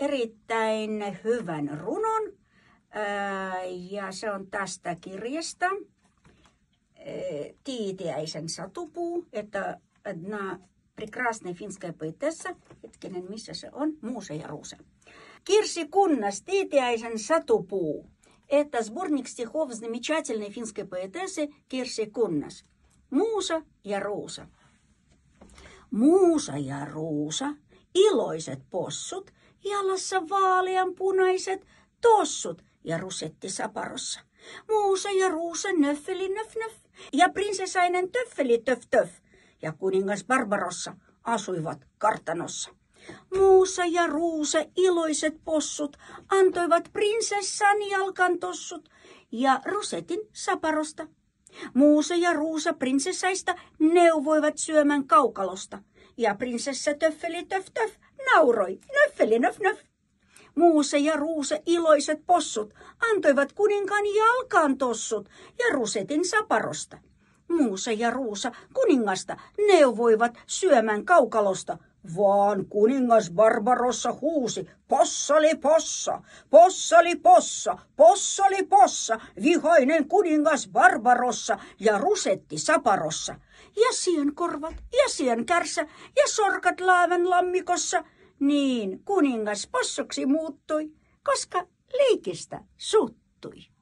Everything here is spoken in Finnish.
erittäin hyvän runon. Äh, ja se on tästä kirjasta. Äh, Tiitiäisen satupuu, että na prekrasne finske poetessa. Hetkinen, missä se on? Muuse ja ruuse. Kirsi Kunnas, Tiitiäisen satupuu. Että sburnik stihov znamichatelne finske poetessa Kirsi Kunnas. Muusa ja ruusa. Muusa ja ruusa iloiset possut, jalassa vaaleanpunaiset tossut ja rusetti saparossa. Muusa ja ruusa nöffeli nöf nöf ja prinsessainen töffeli töf töf ja kuningas Barbarossa asuivat kartanossa. Muusa ja ruusa iloiset possut antoivat prinsessan tossut ja rusetin saparosta. Muusa ja ruusa prinsessaista neuvoivat syömän kaukalosta – ja prinsessa Töffeli Töff Töff nauroi. Nöffeli Nöff Nöff. Muuse ja Ruuse iloiset possut antoivat kuninkaan jalkaan tossut ja rusetin saparosta. Muuse ja Ruusa kuningasta neuvoivat syömään kaukalosta – vaan kuningas Barbarossa huusi, possali possa, possali possa, possali possa, vihainen kuningas Barbarossa ja rusetti saparossa. Ja sien korvat, ja sien kärsä, ja sorkat laavan lammikossa, niin kuningas possuksi muuttui, koska leikistä suuttui.